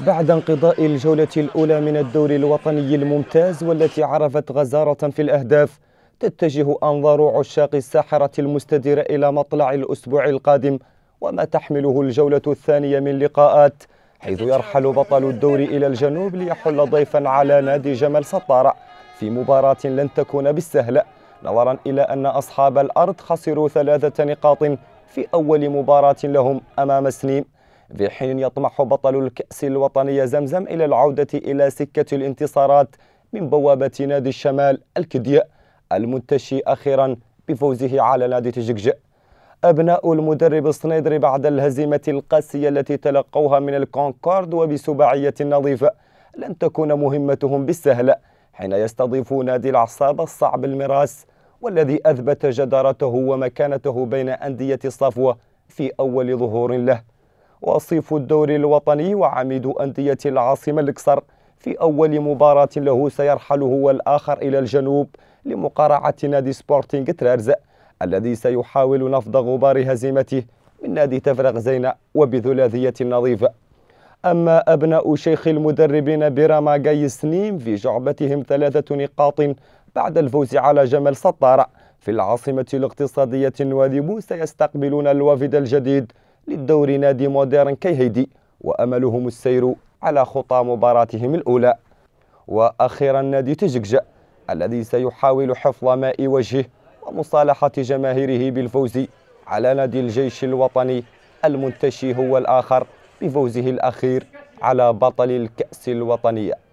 بعد انقضاء الجولة الأولى من الدوري الوطني الممتاز والتي عرفت غزارة في الأهداف تتجه أنظار عشاق الساحرة المستديرة إلى مطلع الأسبوع القادم وما تحمله الجولة الثانية من لقاءات حيث يرحل بطل الدور إلى الجنوب ليحل ضيفا على نادي جمل سطارة في مباراة لن تكون بالسهلة نظرا إلى أن أصحاب الأرض خسروا ثلاثة نقاط في أول مباراة لهم أمام سنيم في حين يطمح بطل الكأس الوطنية زمزم إلى العودة إلى سكة الانتصارات من بوابة نادي الشمال الكدية المنتشي أخيرا بفوزه على نادي تججج أبناء المدرب الصنيدري بعد الهزيمة القاسية التي تلقوها من الكونكورد وبسباعية نظيفة لن تكون مهمتهم بالسهلة حين يستضيفوا نادي العصابة الصعب المراس والذي أثبت جدارته ومكانته بين أندية الصفوة في أول ظهور له وصيف الدوري الوطني وعميد أندية العاصمة الكسر في أول مباراة له سيرحل هو الآخر إلى الجنوب لمقارعة نادي سبورتينغ ترارز الذي سيحاول نفض غبار هزيمته من نادي تفرغ زينة وبثلاثية نظيفة أما أبناء شيخ المدربين بيراما جاي سنيم في جعبتهم ثلاثة نقاط بعد الفوز على جمل سطارة في العاصمة الاقتصادية وذي سيستقبلون الوافد الجديد للدور نادي موديرن كيهيدي وأملهم السير على خطى مباراتهم الأولى وأخيرا نادي تججة الذي سيحاول حفظ ماء وجهه ومصالحة جماهيره بالفوز على نادي الجيش الوطني المنتشي هو الآخر بفوزه الأخير على بطل الكأس الوطنية